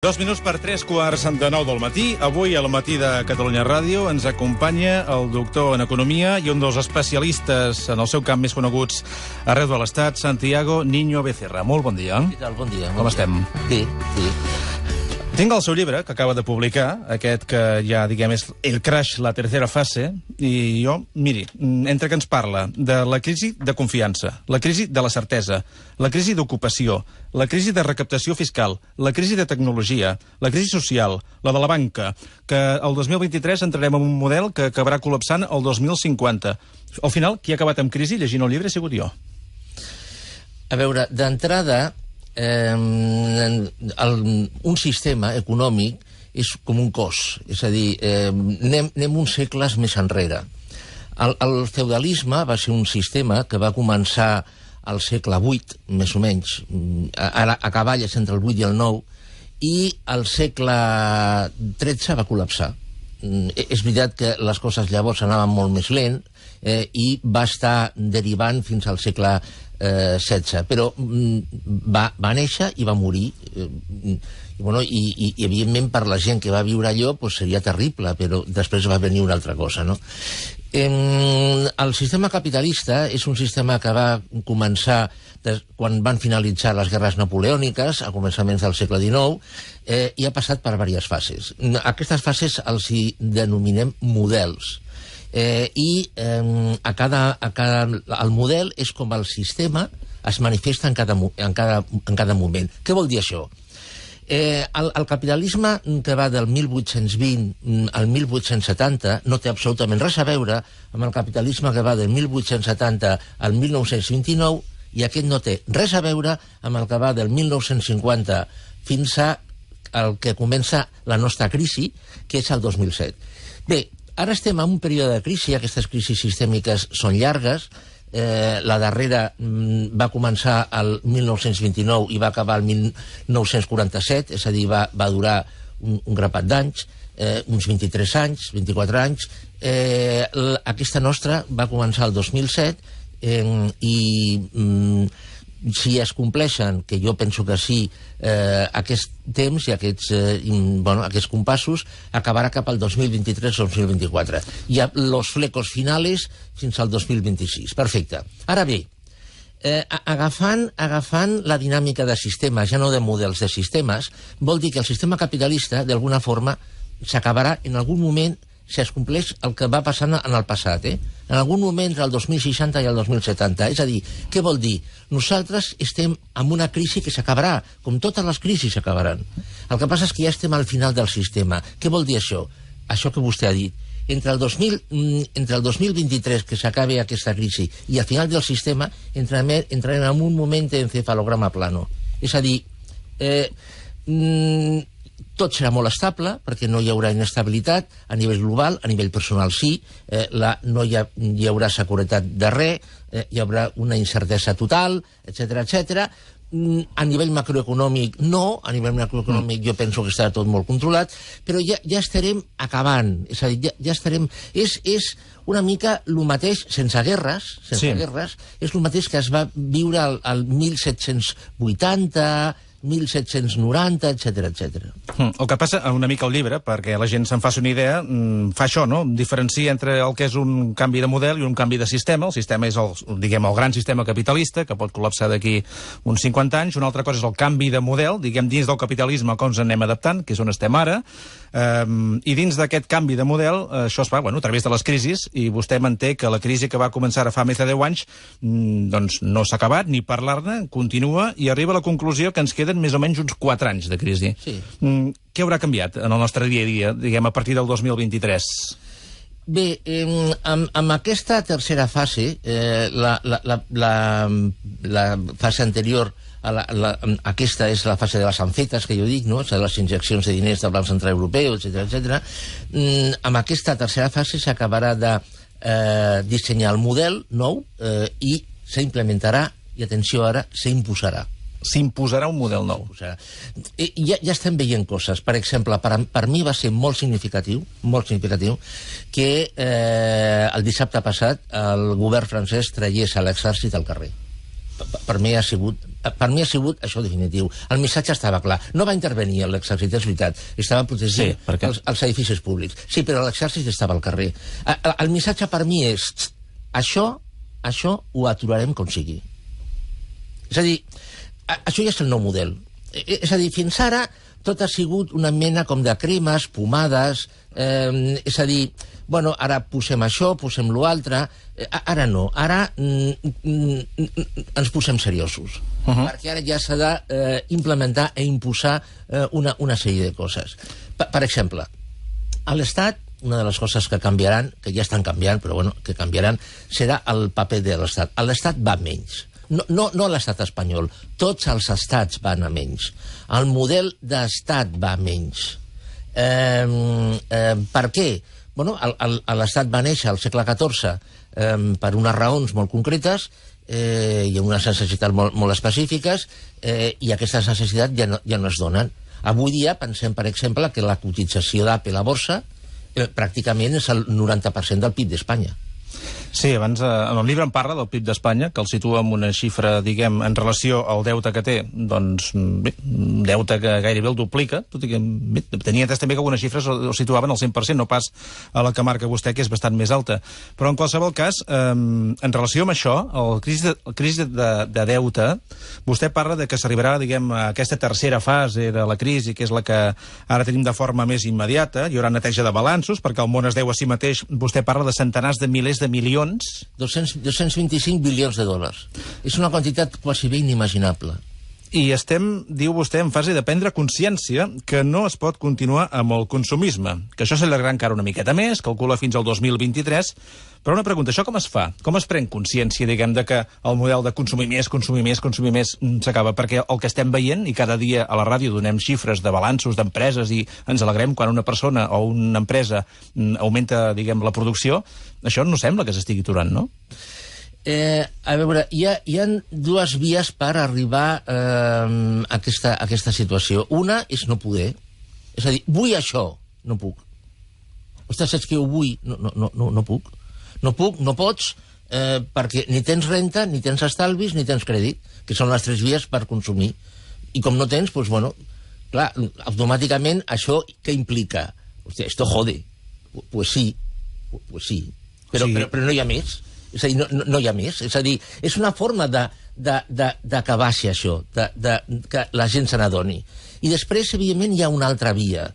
Dos minuts per tres quarts de nou del matí. Avui, al matí de Catalunya Ràdio, ens acompanya el doctor en Economia i un dels especialistes en el seu camp més coneguts arreu de l'Estat, Santiago Niño Becerra. Molt bon dia. Què tal? Bon dia. Com dia. estem? Sí, sí. Tinc el seu llibre, que acaba de publicar, aquest que ja, diguem, és El crash, la tercera fase, i jo, miri, entre que ens parla de la crisi de confiança, la crisi de la certesa, la crisi d'ocupació, la crisi de recaptació fiscal, la crisi de tecnologia, la crisi social, la de la banca, que el 2023 entrarem en un model que acabarà col·lapsant el 2050. Al final, qui ha acabat amb crisi llegint el llibre ha sigut jo. A veure, d'entrada, eh, el, un sistema econòmic és com un cos, és a dir, eh, anem, anem uns segles més enrere. El, el feudalisme va ser un sistema que va començar al segle VIII, més o menys, a, a, a cavalles entre el VIII i el IX, i al segle XIII va col·lapsar. Mm, e, és veritat que les coses llavors anaven molt més lent eh, i va estar derivant fins al segle eh, 16, però mm, va, va néixer i va morir. Eh, mm, i, bueno, i, i, i, evidentment, per la gent que va viure allò pues, seria terrible, però després va venir una altra cosa, no? Em, el sistema capitalista és un sistema que va començar des, quan van finalitzar les guerres napoleòniques, a començaments del segle XIX, eh, i ha passat per diverses fases. Aquestes fases els hi denominem models Eh, I eh, a cada, a cada, el model és com el sistema es manifesta en cada, en cada, en cada moment. Què vol dir això? Eh, el, el capitalisme que va del 1820 mm, al 1870 no té absolutament res a veure amb el capitalisme que va del 1870 al 1929 i aquest no té res a veure amb el que va del 1950 fins a el que comença la nostra crisi, que és el 2007. Bé, Ara estem en un període de crisi, aquestes crisis sistèmiques són llargues, eh, la darrera mm, va començar el 1929 i va acabar el 1947, és a dir, va, va durar un, un grapat d'anys, eh, uns 23 anys, 24 anys. Eh, aquesta nostra va començar el 2007 eh, i... Mm, si es compleixen, que jo penso que sí, eh, aquest temps i aquests, eh, in, bueno, aquests compassos acabarà cap al 2023-2024. o I los flecos finales fins al 2026. Perfecte. Ara bé, eh, agafant, agafant la dinàmica de sistemes, ja no de models de sistemes, vol dir que el sistema capitalista, d'alguna forma, s'acabarà en algun moment si es compleix el que va passant en el passat, eh? en algun moment entre el 2060 i el 2070. És a dir, què vol dir? Nosaltres estem en una crisi que s'acabarà, com totes les crisis s'acabaran. El que passa és que ja estem al final del sistema. Què vol dir això? Això que vostè ha dit. Entre el, 2000, mm, entre el 2023, que s'acabi aquesta crisi, i al final del sistema entrarem, entrarem en un moment d'encefalograma plano. És a dir, eh, mm, tot serà molt estable, perquè no hi haurà inestabilitat a nivell global, a nivell personal sí, eh, la, no hi, ha, hi haurà seguretat de res, eh, hi haurà una incertesa total, etc etc. Mm, a nivell macroeconòmic, no, a nivell macroeconòmic mm. jo penso que estarà tot molt controlat, però ja, ja estarem acabant, és a dir, ja, ja estarem... És, és una mica el mateix, sense guerres, sense sí. guerres, és el mateix que es va viure al, al 1780, 1790, etc etc. El que passa eh, una mica al llibre, perquè la gent se'n faci una idea, mm, fa això, no? Diferencia entre el que és un canvi de model i un canvi de sistema. El sistema és el, diguem, el gran sistema capitalista, que pot col·lapsar d'aquí uns 50 anys. Una altra cosa és el canvi de model, diguem, dins del capitalisme, com ens anem adaptant, que és on estem ara. Um, I dins d'aquest canvi de model, eh, això es fa, bueno, a través de les crisis, i vostè manté que la crisi que va començar a fa més de 10 anys, mm, doncs no s'ha acabat, ni parlar-ne, continua, i arriba a la conclusió que ens queden porten més o menys uns 4 anys de crisi. Sí. Mm, què haurà canviat en el nostre dia a dia, diguem, a partir del 2023? Bé, eh, amb, amb aquesta tercera fase, eh, la, la, la, la, la fase anterior a la, la, aquesta és la fase de les anfetes, que jo dic, no? O les injeccions de diners del Banc Central Europeu, etc etc. Mm, amb aquesta tercera fase s'acabarà de eh, dissenyar el model nou eh, i s'implementarà, i atenció ara, s'imposarà. S'imposarà un model nou. ja, ja estem veient coses. Per exemple, per, per mi va ser molt significatiu, molt significatiu que eh, el dissabte passat el govern francès tragués a l'exèrcit al carrer. Per, per mi ha sigut per mi ha sigut això definitiu. El missatge estava clar. No va intervenir l'exèrcit, és veritat. Estava protegint sí, perquè... els, els edificis públics. Sí, però l'exèrcit estava al carrer. El, el missatge per mi és... Això, això ho aturarem com sigui. És a dir, això ja és el nou model. E, e, és a dir, fins ara tot ha sigut una mena com de cremes, pomades, eh, és a dir, bueno, ara posem això, posem l'altre, eh, ara no, ara mm, mm, mm, ens posem seriosos, uh -huh. perquè ara ja s'ha d'implementar eh, e imposar eh, una, una sèrie de coses. Per, per exemple, a l'Estat una de les coses que canviaran, que ja estan canviant, però bueno, que canviaran, serà el paper de l'Estat. L'Estat va menys no, no, no l'estat espanyol, tots els estats van a menys. El model d'estat va a menys. Eh, eh, per què? Bueno, l'estat va néixer al segle XIV eh, per unes raons molt concretes eh, i amb unes necessitats molt, molt específiques eh, i aquestes necessitats ja no, ja no es donen. Avui dia pensem, per exemple, que la cotització d'Apple a la borsa eh, pràcticament és el 90% del PIB d'Espanya. Sí, abans eh, en el llibre en parla del PIB d'Espanya, que el situa amb una xifra, diguem, en relació al deute que té, doncs, bé, un deute que gairebé el duplica, tot i que bé, tenia entès també que algunes xifres el situaven al 100%, no pas a la que marca vostè, que és bastant més alta. Però en qualsevol cas, eh, en relació amb això, el crisi de, el crisi de, de deute, vostè parla de que s'arribarà, diguem, a aquesta tercera fase de la crisi, que és la que ara tenim de forma més immediata, hi haurà neteja de balanços, perquè el món es deu a si mateix, vostè parla de centenars de milers de milions bilions, 200, 225 bilions de dòlars. És una quantitat quasi bé inimaginable. I estem, diu vostè, en fase de prendre consciència que no es pot continuar amb el consumisme, que això gran encara una miqueta més, calcula fins al 2023, però una pregunta, això com es fa? Com es pren consciència, diguem, de que el model de consumir més, consumir més, consumir més mm, s'acaba? Perquè el que estem veient, i cada dia a la ràdio donem xifres de balanços d'empreses i ens alegrem quan una persona o una empresa mm, augmenta, diguem, la producció, això no sembla que s'estigui aturant, no? Eh, a veure, hi ha, hi ha dues vies per arribar eh, a, aquesta, a aquesta situació. Una és no poder. És a dir, vull això, no puc. Ostres, saps que ho vull? No, no, no, no puc. No puc, no pots, eh, perquè ni tens renta, ni tens estalvis, ni tens crèdit, que són les tres vies per consumir. I com no tens, doncs, bueno, clar, automàticament això què implica? Hòstia, esto jode. Pues sí, pues sí. Però, sí. però, però no hi ha més. És a dir, no, no hi ha més. És a dir, és una forma dacabar se això, de, de, que la gent se n'adoni. I després, evidentment, hi ha una altra via.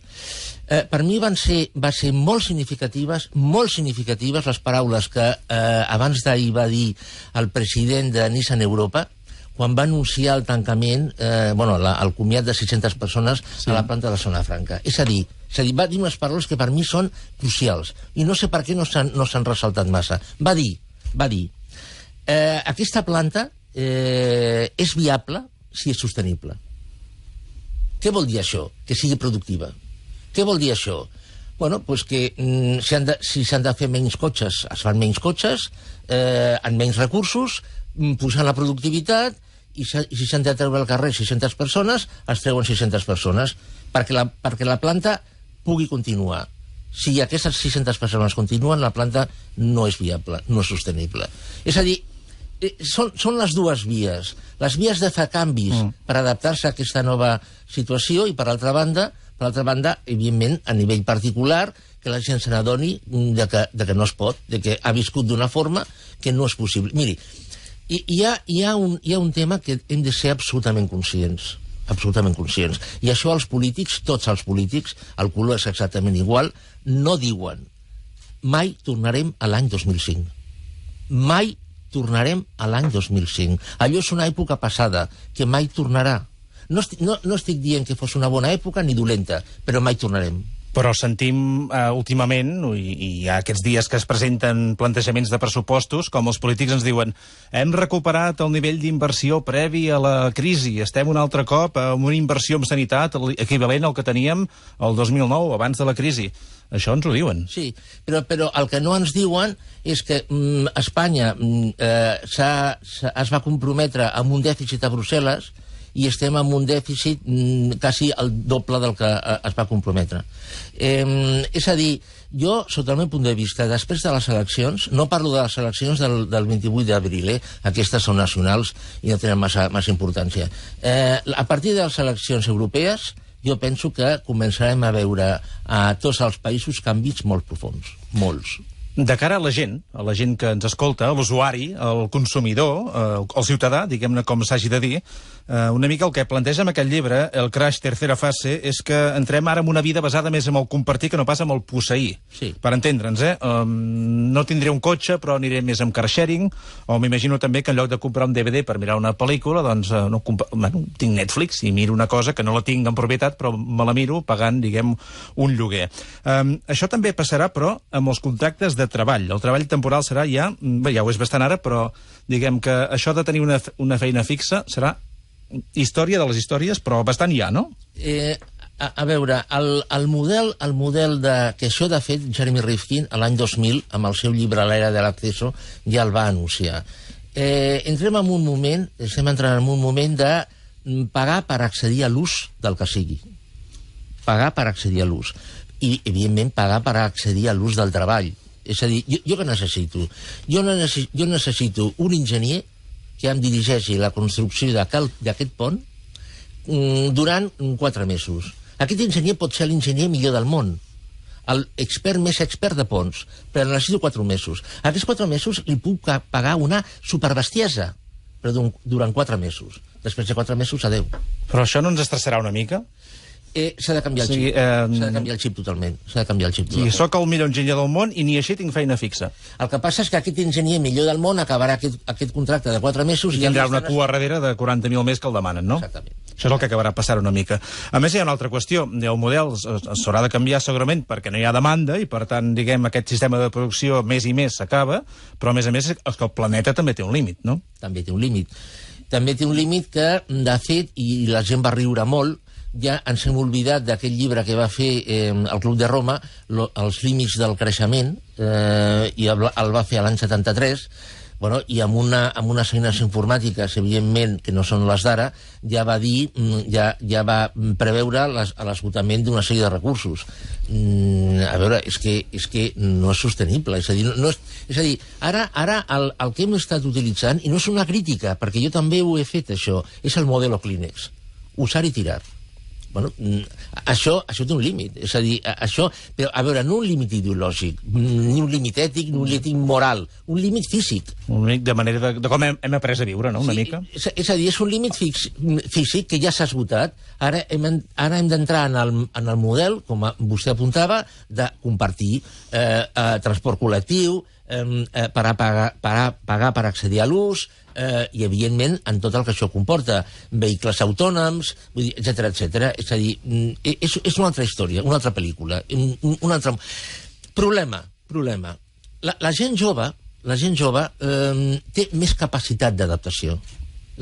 Eh, per mi van ser, va ser molt significatives, molt significatives les paraules que eh, abans d'ahir va dir el president de Nissan Europa, quan va anunciar el tancament, eh, bueno, la, el comiat de 600 persones sí. a la planta de la zona franca. És a dir, és a dir, va dir unes paraules que per mi són crucials, i no sé per què no s'han no ressaltat massa. Va dir, va dir eh, aquesta planta eh, és viable si és sostenible. Què vol dir això? Que sigui productiva. Què vol dir això? bueno, pues que mm, si s'han de, si de fer menys cotxes, es fan menys cotxes, eh, amb menys recursos, mm, posant la productivitat, i si s'han de treure al carrer 600 persones, es treuen 600 persones, perquè la, perquè la planta pugui continuar si aquestes 600 persones continuen, la planta no és viable, no és sostenible. És a dir, eh, són, són les dues vies. Les vies de fer canvis mm. per adaptar-se a aquesta nova situació i, per altra banda, per altra banda, evidentment, a nivell particular, que la gent se n'adoni de, que, de que no es pot, de que ha viscut d'una forma que no és possible. Miri, hi ha, hi, ha un, hi ha un tema que hem de ser absolutament conscients absolutament conscients. I això els polítics, tots els polítics, el color és exactament igual, no diuen mai tornarem a l'any 2005. Mai tornarem a l'any 2005. Allò és una època passada, que mai tornarà. No no, no estic dient que fos una bona època ni dolenta, però mai tornarem però sentim eh, últimament, i, i hi ha aquests dies que es presenten plantejaments de pressupostos, com els polítics ens diuen hem recuperat el nivell d'inversió previ a la crisi, estem un altre cop amb una inversió en sanitat equivalent al que teníem el 2009, abans de la crisi. Això ens ho diuen. Sí, però, però el que no ens diuen és que mm, Espanya mm, eh, s ha, s ha, es va comprometre amb un dèficit a Brussel·les i estem amb un dèficit mm, quasi el doble del que eh, es va comprometre. Eh, és a dir, jo, sota el meu punt de vista, després de les eleccions, no parlo de les eleccions del, del 28 d'abril, eh? aquestes són nacionals i no tenen massa, massa importància. Eh, a partir de les eleccions europees, jo penso que començarem a veure a eh, tots els països canvis molt profuns, molts. De cara a la gent, a la gent que ens escolta, l'usuari, el consumidor, eh, el ciutadà, diguem-ne com s'hagi de dir, Eh, una mica el que planteja en aquest llibre, el Crash Tercera Fase, és que entrem ara en una vida basada més en el compartir que no pas en el posseir. Sí. Per entendre'ns, eh? Um, no tindré un cotxe, però aniré més amb car sharing, o m'imagino també que en lloc de comprar un DVD per mirar una pel·lícula, doncs uh, no, bueno, tinc Netflix i miro una cosa que no la tinc en propietat, però me la miro pagant, diguem, un lloguer. Um, això també passarà, però, amb els contractes de treball. El treball temporal serà ja, bé, ja ho és bastant ara, però diguem que això de tenir una, una feina fixa serà història de les històries, però bastant hi ha, no? Eh, a, a veure, el, el, model, el model de, que això, de fet, Jeremy Rifkin, l'any 2000, amb el seu llibre L'era de l'acceso, ja el va anunciar. Eh, entrem en un moment, estem entrant en un moment de mm, pagar per accedir a l'ús del que sigui. Pagar per accedir a l'ús. I, evidentment, pagar per accedir a l'ús del treball. És a dir, jo, jo què necessito? Jo, no necessito? jo necessito un enginyer que em dirigeixi la construcció d'aquest pont mm, durant quatre mesos. Aquest enginyer pot ser l'enginyer millor del món, l'expert més expert de ponts, però necessito quatre mesos. Aquests quatre mesos li puc pagar una superbestiesa, però durant quatre mesos. Després de quatre mesos, adeu. Però això no ens estressarà una mica? eh, s'ha de canviar el xip. Sí, eh... S'ha de canviar el xip totalment. S'ha de canviar el xip totalment. Sí, sóc el millor enginyer del món i ni així tinc feina fixa. El que passa és que aquest enginyer millor del món acabarà aquest, aquest contracte de 4 mesos... I tindrà una cua darrere de 40.000 més que el demanen, no? Exactament. Això és el que acabarà passant una mica. A més, hi ha una altra qüestió. El model s'haurà de canviar segurament perquè no hi ha demanda i, per tant, diguem, aquest sistema de producció més i més s'acaba, però, a més a més, és que el planeta també té un límit, no? També té un límit. També té un límit que, de fet, i la gent va riure molt, ja ens hem oblidat d'aquest llibre que va fer eh, el Club de Roma, lo, Els límits del creixement, eh, i el, el va fer l'any 73, bueno, i amb, una, amb unes eines informàtiques, evidentment, que no són les d'ara, ja va dir, mm, ja, ja va preveure l'esgotament d'una sèrie de recursos. Mm, a veure, és que, és que no és sostenible. És a dir, no, és, és a dir ara, ara el, el que hem estat utilitzant, i no és una crítica, perquè jo també ho he fet, això, és el modelo Kleenex. Usar i tirar. Bueno, això, això té un límit. És a dir, això... Però, a veure, no un límit ideològic, ni un límit ètic, ni un límit moral, un límit físic. Un límit de manera de, de com hem, hem après a viure, no?, una sí, mica. És, és a dir, és un límit fix, físic que ja s'ha esgotat. Ara hem, ara hem d'entrar en, el, en el model, com vostè apuntava, de compartir eh, eh, transport col·lectiu, eh, eh per, a pagar, per a pagar per accedir a l'ús, eh, i, evidentment, en tot el que això comporta. Vehicles autònoms, etc etc. És a dir, mm, eh, és, és una altra història, una altra pel·lícula. Un, un altre... Problema, problema. La, la gent jove, la gent jove eh, té més capacitat d'adaptació.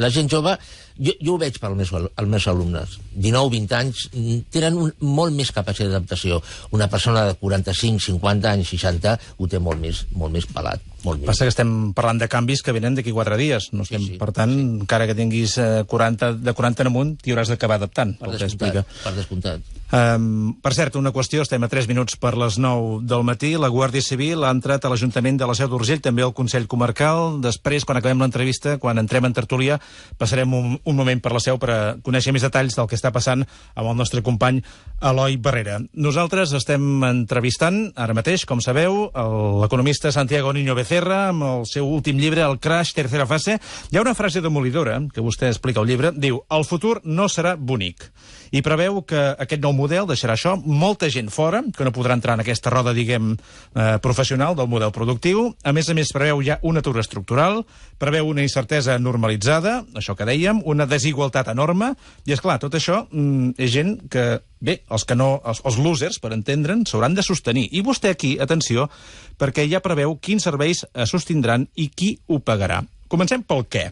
La gent jove, jo, jo ho veig per meus, els meus alumnes, 19-20 anys, mm, tenen un, molt més capacitat d'adaptació. Una persona de 45, 50 anys, 60, ho té molt més, molt més pelat. Molt bé. Passa que estem parlant de canvis que venen d'aquí quatre dies. No estem, sí, sí, per tant, sí. encara que tinguis 40, eh, de 40 en amunt, t'hi hauràs d'acabar adaptant. Per descomptat, per descomptat. Um, per cert, una qüestió, estem a 3 minuts per les 9 del matí. La Guàrdia Civil ha entrat a l'Ajuntament de la Seu d'Urgell, també al Consell Comarcal. Després, quan acabem l'entrevista, quan entrem en tertúlia, passarem un, un moment per la Seu per a conèixer més detalls del que està passant amb el nostre company Eloi Barrera. Nosaltres estem entrevistant ara mateix, com sabeu, l'economista Santiago Niño Becerra Becerra amb el seu últim llibre, El Crash, tercera fase. Hi ha una frase demolidora que vostè explica al llibre, diu «El futur no serà bonic» i preveu que aquest nou model deixarà això molta gent fora, que no podrà entrar en aquesta roda, diguem, eh, professional del model productiu. A més a més, preveu ja una atur estructural, preveu una incertesa normalitzada, això que dèiem, una desigualtat enorme, i, és clar tot això mm, és gent que Bé, els que no, els, els losers, per entendre'n, s'hauran de sostenir. I vostè aquí, atenció, perquè ja preveu quins serveis sostindran i qui ho pagarà. Comencem pel què.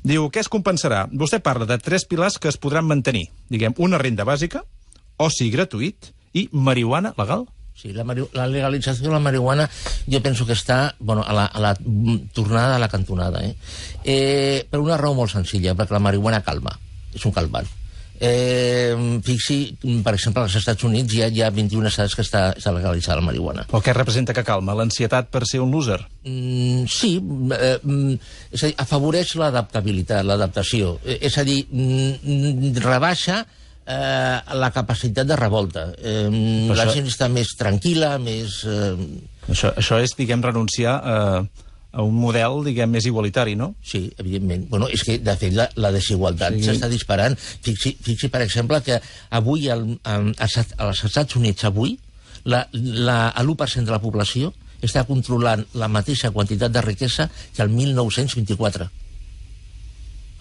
Diu, què es compensarà? Vostè parla de tres pilars que es podran mantenir. Diguem, una renda bàsica, oci gratuït i marihuana legal. Sí, la, la legalització de la marihuana jo penso que està bueno, a, la, a la tornada a la cantonada. Eh? Eh, per una raó molt senzilla, perquè la marihuana calma, és un calmant Eh, fixi, per exemple, als Estats Units ha, hi ha 21 estats que està, està legalitzada la marihuana. Però què representa que calma? L'ansietat per ser un loser? Mm, sí, eh, mm, és a dir, afavoreix l'adaptabilitat, l'adaptació. Eh, és a dir, mm, mm, rebaixa eh, la capacitat de revolta. Eh, la això... gent està més tranquil·la, més... Eh... Això, això és, diguem, renunciar Eh a un model, diguem, més igualitari, no? Sí, evidentment. Bueno, és que, de fet, la, la desigualtat s'està sí. disparant. Fixi, fixi, per exemple, que avui el, el, als Estats Units, avui, la, la, l'1% de la població està controlant la mateixa quantitat de riquesa que el 1924.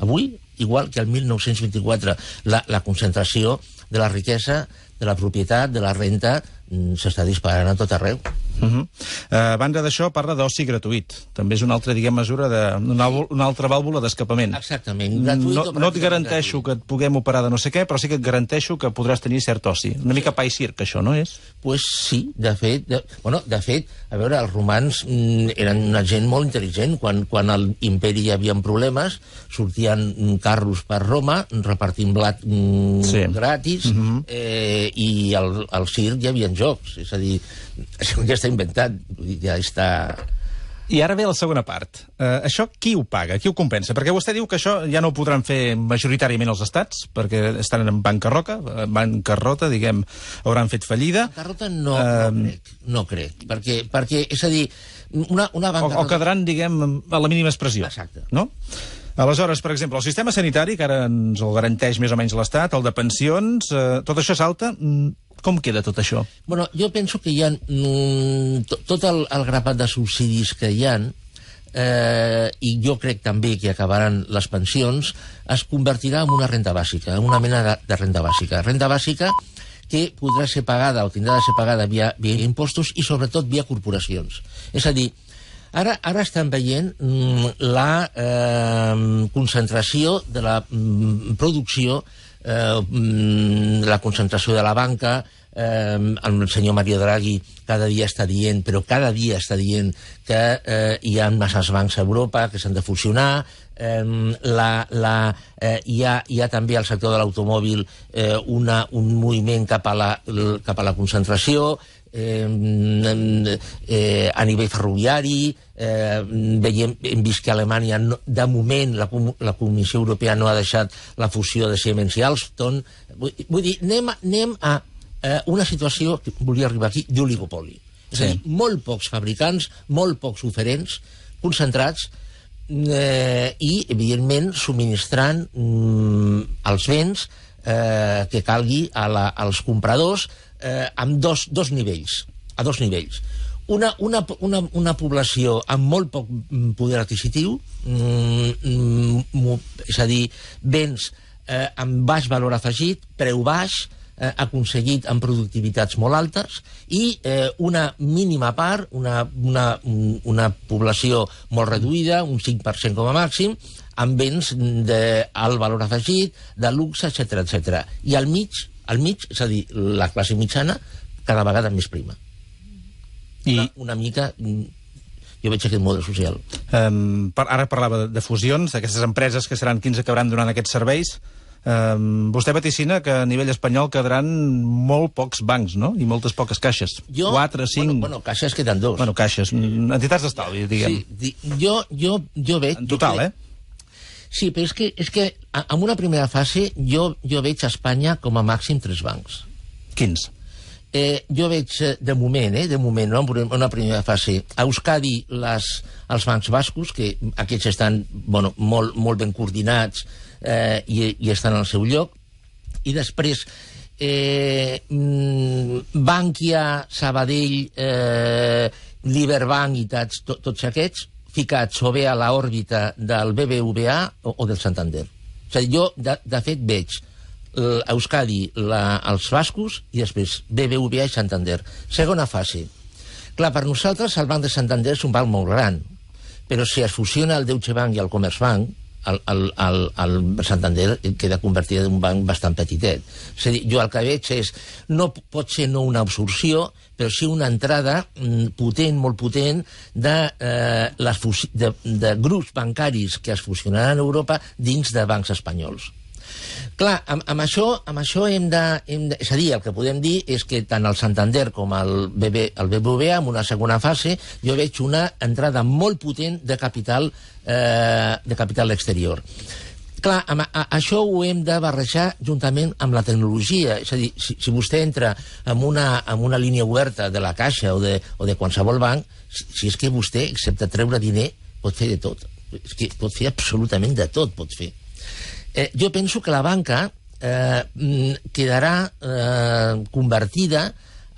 Avui, igual que el 1924, la, la concentració de la riquesa, de la propietat, de la renta, mm, s'està disparant a tot arreu. Uh mhm. eh, -huh. a banda d'això, parla d'oci gratuït. També és una altra, diguem, mesura, de, una, una altra vàlvula d'escapament. Exactament. Gratuït no, no et garanteixo gratuït. que et puguem operar de no sé què, però sí que et garanteixo que podràs tenir cert oci. Una mica pa i circ, això, no és? Pues sí, de fet... De, bueno, de fet, a veure, els romans mm, eren una gent molt intel·ligent. Quan, quan a l'imperi hi havia problemes, sortien carros per Roma, repartint blat mm, sí. gratis, uh mhm. -huh. eh, i al, al circ hi havia jocs. És a dir, Això ja està inventat, ja està... I ara ve la segona part. Uh, això qui ho paga? Qui ho compensa? Perquè vostè diu que això ja no ho podran fer majoritàriament els estats, perquè estan en bancarroca, eh, bancarrota, diguem, hauran fet fallida. Bancarrota no, uh, no eh, crec, no crec. Perquè, perquè, és a dir, una, una bancarrota... O, o quedaran, diguem, a la mínima expressió. Exacte. No? Aleshores, per exemple, el sistema sanitari, que ara ens el garanteix més o menys l'Estat, el de pensions, eh, tot això salta. Mm, com queda tot això? Bueno, jo penso que hi ha mm, tot el, el grapat de subsidis que hi han eh, i jo crec també que acabaran les pensions, es convertirà en una renda bàsica, en una mena de, de renda bàsica. renda bàsica que podrà ser pagada o tindrà de ser pagada via, via impostos i sobretot via corporacions. És a dir, Ara, ara estan veient mm, la eh, concentració de la mm, producció eh, mm, la concentració de la banca, eh, el senyor Mario Draghi cada dia està dient, però cada dia està dient que eh, hi ha masses bancs a Europa, que s'han de fusionar, eh, la, la, eh, hi, ha, hi ha també al sector de l'automòbil eh, una, un moviment cap a la, cap a la concentració, eh, eh, a nivell ferroviari, eh, veiem, hem vist que Alemanya, no, de moment, la, la Comissió Europea no ha deixat la fusió de Siemens i Alstom. Vull, vull dir, anem, anem a eh, una situació, que volia arribar aquí, d'oligopoli. Sí. És a dir, molt pocs fabricants, molt pocs oferents, concentrats, eh, i, evidentment, subministrant mm, els béns eh, que calgui a la, als compradors eh, amb dos, dos nivells, a dos nivells una, una, una, una població amb molt poc mm, poder adquisitiu, mm, mm, mm, és a dir, béns eh, amb baix valor afegit, preu baix, eh, aconseguit amb productivitats molt altes i eh, una mínima part, una, una, una població molt reduïda, un 5% com a màxim, amb béns d'alt valor afegit, de luxe, etc etc. I al mig, al mig, és a dir, la classe mitjana, cada vegada més prima. I... Una, una mica mm, jo veig aquest model social. Um, per, ara parlava de, de fusions, d'aquestes empreses que seran 15 que hauran donant aquests serveis. Um, vostè vaticina que a nivell espanyol quedaran molt pocs bancs, no? I moltes poques caixes. Jo, 4, 5... Bueno, bueno, caixes queden dos. Bueno, caixes, mm, entitats d'estalvi, diguem. Sí, di, jo, jo, jo veig... En total, crec... eh? Sí, però és que, és que en una primera fase jo, jo veig a Espanya com a màxim tres bancs. Quins? eh, jo veig, eh, de moment, eh, de moment, no, en una primera fase, a Euskadi les, els bancs bascos, que aquests estan bueno, molt, molt ben coordinats eh, i, i estan al seu lloc, i després eh, mm, Bankia, Sabadell, eh, Liberbank i tots, to, tots aquests, ficats o bé a l'òrbita del BBVA o, o del Santander. O sigui, jo, de, de fet, veig Eh, Euskadi, la, els bascos i després BBVA i Santander. Segona fase. Clar, per nosaltres el Banc de Santander és un banc molt gran, però si es fusiona el Deutsche Bank i el Commerzbank, el, el, el, el Santander queda convertit en un banc bastant petitet. És a dir, jo el que veig és, no pot ser no una absorció, però sí una entrada mm, potent, molt potent, de, eh, les de, de grups bancaris que es fusionaran a Europa dins de bancs espanyols. Clar, amb, amb, això, amb això hem de, hem de... És a dir, el que podem dir és que tant el Santander com el, BB, el BBVA, en una segona fase, jo veig una entrada molt potent de capital, eh, de capital exterior. Clar, amb, a, això ho hem de barrejar juntament amb la tecnologia. És a dir, si, si vostè entra en una, en una línia oberta de la Caixa o de, o de qualsevol banc, si, si és que vostè, excepte treure diner, pot fer de tot. És que pot fer absolutament de tot, pot fer eh, jo penso que la banca eh, mm, quedarà eh, convertida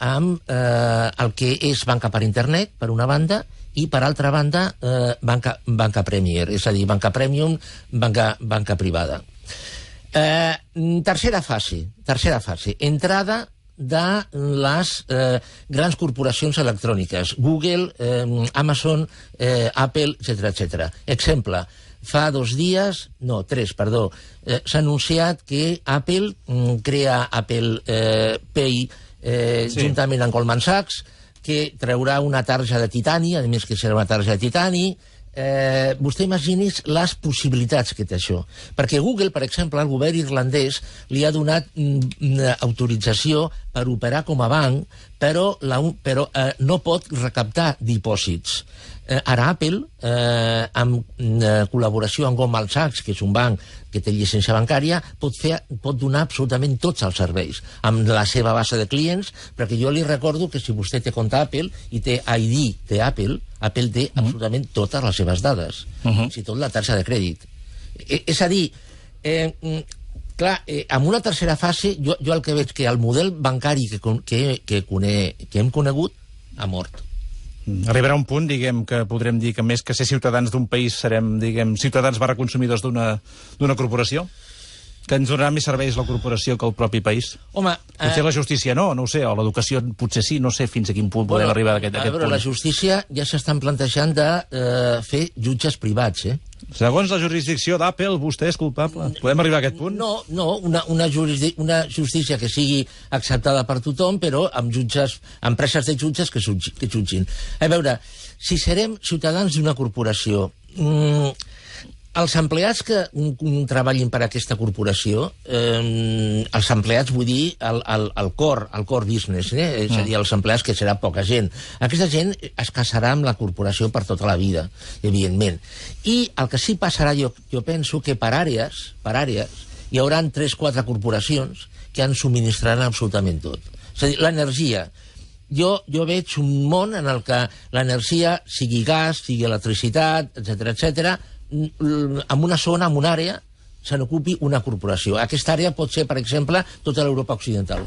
amb eh, el que és banca per internet, per una banda, i, per altra banda, eh, banca, banca Premier, és a dir, banca premium, banca, banca privada. Eh, mm, tercera fase, tercera fase, entrada de les eh, grans corporacions electròniques, Google, eh, Amazon, eh, Apple, etc etc. Exemple, Fa dos dies, no, tres, perdó, eh, s'ha anunciat que Apple mm, crea Apple eh, Pay eh, sí. juntament amb Goldman Sachs, que traurà una tarja de titani, a més que serà una tarja de titani, eh, vostè imagini's les possibilitats que té això. Perquè Google, per exemple, al govern irlandès li ha donat mm, autorització per operar com a banc, però, la, però eh, no pot recaptar dipòsits. Eh, ara Apple, eh, amb eh, col·laboració amb Goldman Sachs, que és un banc que té llicència bancària, pot, fer, pot donar absolutament tots els serveis amb la seva base de clients, perquè jo li recordo que si vostè té compte Apple i té ID de Apple, Apple té uh -huh. absolutament totes les seves dades, uh -huh. si tot la targeta de crèdit. E és a dir, eh, mm, clar, eh, amb una tercera fase, jo, jo el que veig que el model bancari que, que, que, que hem conegut ha mort arribarà un punt, diguem, que podrem dir que més que ser ciutadans d'un país serem, diguem, ciutadans barra consumidors d'una corporació? que ens donarà més serveis la corporació que el propi país? Home... Potser eh... la justícia no, no ho sé, o l'educació potser sí, no sé fins a quin punt podem bueno, arribar a aquest, a aquest a veure, punt. La justícia ja s'estan plantejant de eh, fer jutges privats, eh? Segons la jurisdicció d'Apple, vostè és culpable. Podem arribar a aquest punt? No, no una, una, una justícia que sigui acceptada per tothom, però amb jutges, empreses de jutges que, jutgin, que jutgin. A veure, si serem ciutadans d'una corporació, mm, els empleats que treballin per aquesta corporació, eh, els empleats, vull dir, el, el, el cor, el cor business, eh? és a mm. dir, els empleats que serà poca gent. Aquesta gent es casarà amb la corporació per tota la vida, evidentment. I el que sí passarà, jo, jo penso que per àrees, per àrees, hi haurà 3-4 corporacions que ens subministraran absolutament tot. És a dir, l'energia, jo, jo veig un món en el que l'energia, sigui gas, sigui electricitat, etc etc, en una zona, en una àrea, se n'ocupi una corporació. Aquesta àrea pot ser, per exemple, tota l'Europa Occidental,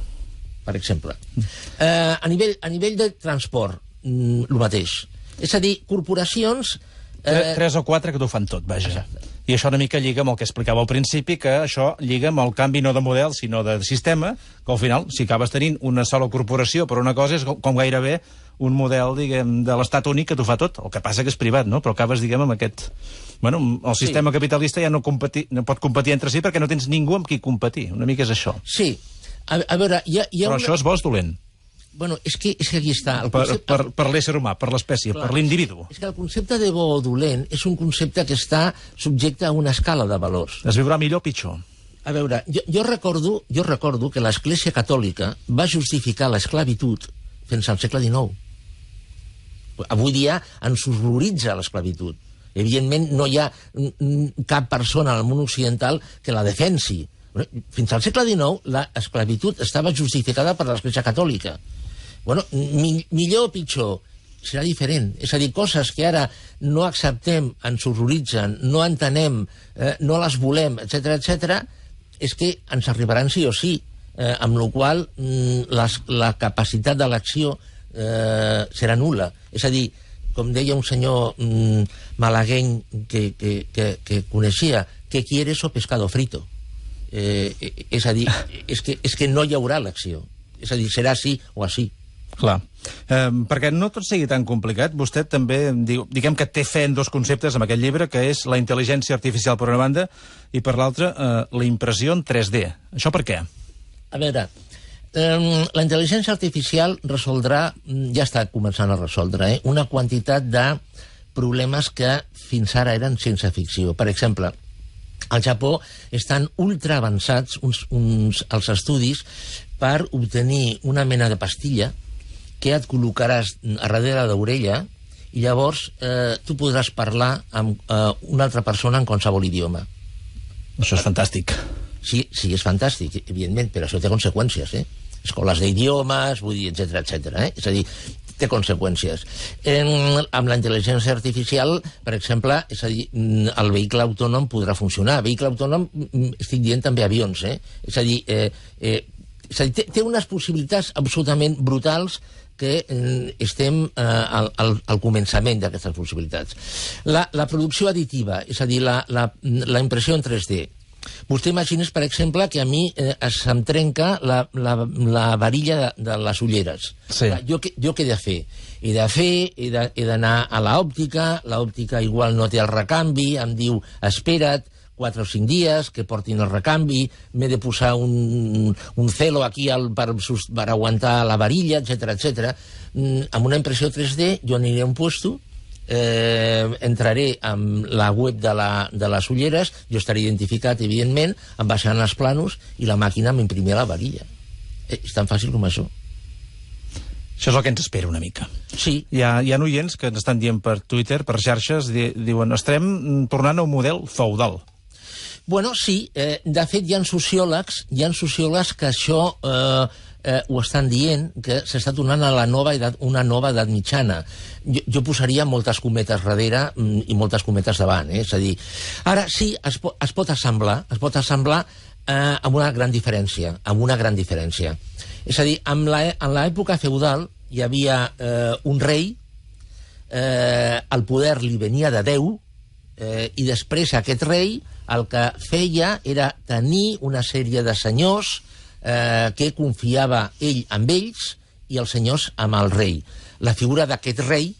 per exemple. Eh, a, nivell, a nivell de transport, el mm, mateix. És a dir, corporacions... Eh... Tres, tres o quatre que t'ho fan tot, vaja. Exacte. I això una mica lliga amb el que explicava al principi, que això lliga amb el canvi no de model, sinó de sistema, que al final, si acabes tenint una sola corporació per una cosa, és com gairebé un model, diguem, de l'estat únic que t'ho fa tot. El que passa que és privat, no? Però acabes, diguem, amb aquest... Bueno, el sistema sí. capitalista ja no, competi... no pot competir entre si perquè no tens ningú amb qui competir. Una mica és això. Sí. A, a veure, hi ha, hi ha Però una... això és bo, és dolent. Bueno, és que, és que aquí està... El concepte... Per, per, per l'ésser humà, per l'espècie, per l'individu. És que el concepte de bo o dolent és un concepte que està subjecte a una escala de valors. Es viurà millor o pitjor? A veure, jo, jo, recordo, jo recordo que l'Església Catòlica va justificar l'esclavitud fins al segle XIX. Avui dia ens horroritza l'esclavitud. Evidentment, no hi ha cap persona al món occidental que la defensi. Fins al segle XIX, l'esclavitud estava justificada per l'Església Catòlica. Bueno, mi, millor o pitjor, serà diferent. És a dir, coses que ara no acceptem, ens horroritzen, no entenem, eh, no les volem, etc etc, és que ens arribaran sí o sí, eh, amb la qual mm, la, la capacitat l'acció eh, serà nula. És a dir, com deia un senyor mm, malagueny que, que, que, que coneixia, que quiere o pescado frito. Eh, és a dir, és que, és que no hi haurà l'acció. És a dir, serà així o així. Clar. Eh, perquè no tot sigui tan complicat, vostè també diu, diguem que té fe en dos conceptes amb aquest llibre, que és la intel·ligència artificial per una banda i per l'altra eh, la impressió en 3D. Això per què? A veure, la intel·ligència artificial resoldrà, mm, ja està començant a resoldre, eh, una quantitat de problemes que fins ara eren sense ficció. Per exemple, al Japó estan ultra avançats uns, uns, els estudis per obtenir una mena de pastilla que et col·locaràs a darrere d'orella i llavors eh, tu podràs parlar amb eh, una altra persona en qualsevol idioma. Això és fantàstic. Sí, sí, és fantàstic, evidentment, però això té conseqüències, eh? Escoles d'idiomes, vull dir, etc etc. eh? És a dir, té conseqüències. En, amb la intel·ligència artificial, per exemple, és a dir, mm, el vehicle autònom podrà funcionar. El vehicle autònom, mm, mm, estic dient també avions, eh? És a dir, eh, eh, és a dir té, té unes possibilitats absolutament brutals que estem eh, al, al, al començament d'aquestes possibilitats. La, la producció additiva, és a dir, la, la, la impressió en 3D, Vostè imagines, per exemple, que a mi eh, se'm trenca la, la, la varilla de, de les ulleres. Sí. Jo, jo què he de fer? He de fer, he d'anar a l'òptica, l'òptica igual no té el recanvi, em diu, espera't, 4 o 5 dies, que portin el recanvi, m'he de posar un, un celo aquí al, per, per aguantar la varilla, etc etc. Mm, amb una impressió 3D jo aniré a un puesto, eh, entraré amb la web de, la, de les ulleres, jo estaré identificat, evidentment, em baixaran els planos i la màquina m'imprimirà la varilla. Eh, és tan fàcil com això. Això és el que ens espera una mica. Sí. Hi ha, hi ha oients que ens estan dient per Twitter, per xarxes, di, diuen estarem tornant a un model feudal. Bueno, sí. Eh, de fet, hi han sociòlegs, hi han sociòlegs que això... Eh, eh, ho estan dient, que s'està tornant a la nova edat, una nova edat mitjana. Jo, jo posaria moltes cometes darrere mm, i moltes cometes davant, eh? és a dir, ara sí, es, po es pot assemblar, es pot assemblar eh, amb una gran diferència, amb una gran diferència. És a dir, amb la, e-, en l'època feudal hi havia eh, un rei, eh, el poder li venia de Déu, eh, i després aquest rei el que feia era tenir una sèrie de senyors eh, que confiava ell amb ells i els senyors amb el rei. La figura d'aquest rei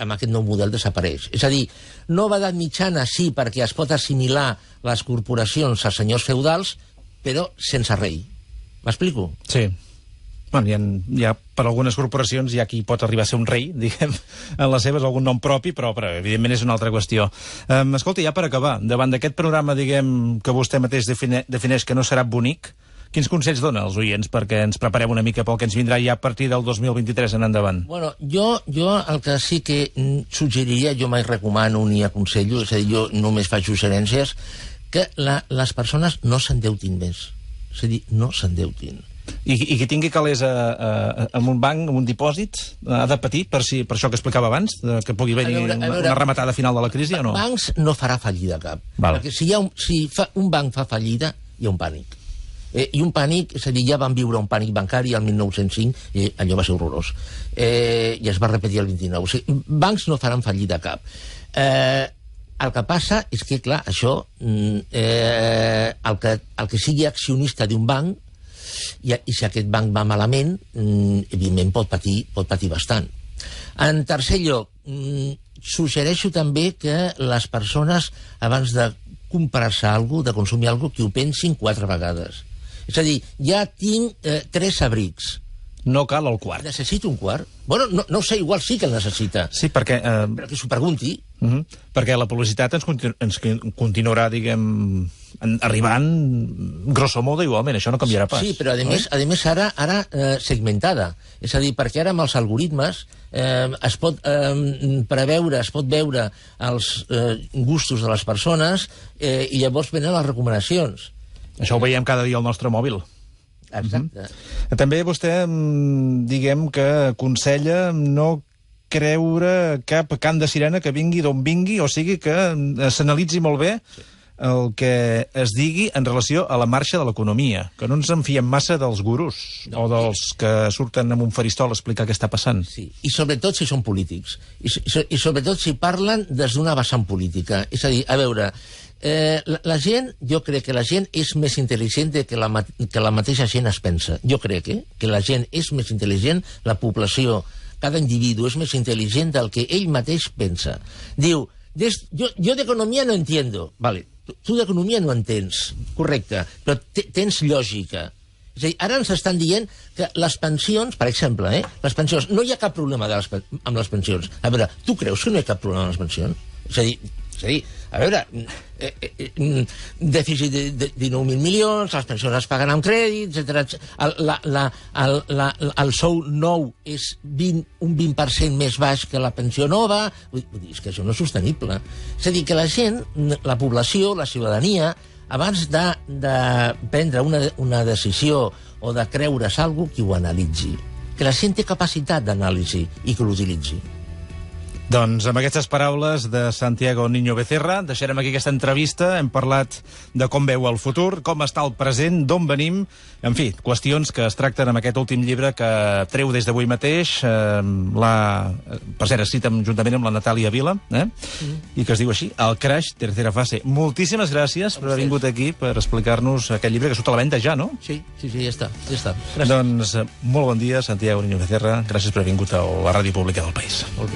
amb aquest nou model desapareix. És a dir, nova edat mitjana sí, perquè es pot assimilar les corporacions a senyors feudals, però sense rei. M'explico? Sí. Bueno, hi ha, hi ha, per algunes corporacions hi ha qui pot arribar a ser un rei, diguem, en les seves, algun nom propi, però, però evidentment és una altra qüestió. Um, escolta, ja per acabar, davant d'aquest programa, diguem, que vostè mateix defineix que no serà bonic, Quins consells dona als oients perquè ens preparem una mica pel que ens vindrà ja a partir del 2023 en endavant? Bueno, jo, jo el que sí que suggeriria, jo mai recomano ni aconsello, és a dir, jo només faig sugerències, que la, les persones no s'endeutin més. És a dir, no s'endeutin. I, I que tingui calés a, a, a, en un banc, en un dipòsit, eh, ha de patir per, si, per això que explicava abans, que pugui venir veure, una, veure, una rematada final de la crisi o no? Bancs no farà fallida cap. Val. Perquè si, hi ha un, si fa, un banc fa fallida, hi ha un pànic. Eh, I un pànic, és a dir, ja van viure un pànic bancari al 1905, i allò va ser horrorós. Eh, I es va repetir el 29. O sigui, bancs no faran fallida cap. Eh, el que passa és que, clar, això, mm, eh, el, que, el que sigui accionista d'un banc, i, i si aquest banc va malament, eh, evidentment pot patir, pot patir bastant. En tercer lloc, mm, suggereixo també que les persones, abans de comprar-se alguna cosa, de consumir alguna cosa, que ho pensin quatre vegades. És a dir, ja tinc eh, tres abrics. No cal el quart. Necessito un quart? Bueno, no, no sé, igual sí que el necessita. Sí, perquè... Eh... Però que s'ho pregunti. Mm -hmm. Perquè la publicitat ens, continu ens continuarà, diguem, arribant, grosso modo, igualment. Això no canviarà pas. Sí, però, a més, a més ara, ara eh, segmentada. És a dir, perquè ara amb els algoritmes eh, es pot eh, preveure, es pot veure els eh, gustos de les persones eh, i llavors venen les recomanacions. Això ho veiem cada dia al nostre mòbil. Exacte. Mm -hmm. També vostè, mm, diguem que aconsella no creure cap cant de sirena que vingui d'on vingui, o sigui que mm, s'analitzi molt bé el que es digui en relació a la marxa de l'economia, que no ens en fiem massa dels gurus no. o dels que surten amb un faristol a explicar què està passant. Sí, i sobretot si són polítics, i, i sobretot si parlen des d'una vessant política. És a dir, a veure, Eh, la, la gent, jo crec que la gent és més intel·ligent de que la, que la mateixa gent es pensa. Jo crec eh, que la gent és més intel·ligent, la població, cada individu és més intel·ligent del que ell mateix pensa. Diu, des, jo, jo d'economia no entiendo. Vale, tu d'economia no entens, correcte, però tens lògica. És a dir, ara ens estan dient que les pensions, per exemple, eh, les pensions, no hi ha cap problema de les, amb les pensions. A veure, tu creus que no hi ha cap problema amb les pensions? És a dir, és a dir a veure, eh, eh, eh, dèficit de, de 19.000 milions, les es paguen amb crèdit, etc. El, la, la, el, la, el sou nou és 20, un 20% més baix que la pensió nova. Vull dir, és que això no és sostenible. És a dir, que la gent, la població, la ciutadania, abans de, de prendre una, una decisió o de creure's alguna cosa, que ho analitzi. Que la gent té capacitat d'anàlisi i que l'utilitzi. Doncs amb aquestes paraules de Santiago Niño Becerra deixarem aquí aquesta entrevista. Hem parlat de com veu el futur, com està el present, d'on venim... En fi, qüestions que es tracten amb aquest últim llibre que treu des d'avui mateix, eh, la, per cert, cita juntament amb la Natàlia Vila, eh? Mm. i que es diu així, El crash, tercera fase. Moltíssimes gràcies per haver vingut aquí per explicar-nos aquest llibre que surt a la venda ja, no? Sí, sí, sí, ja està. Ja està. Gràcies. Doncs eh, molt bon dia, Santiago Niño Becerra. Gràcies per haver vingut a la Ràdio Pública del País. Molt bé.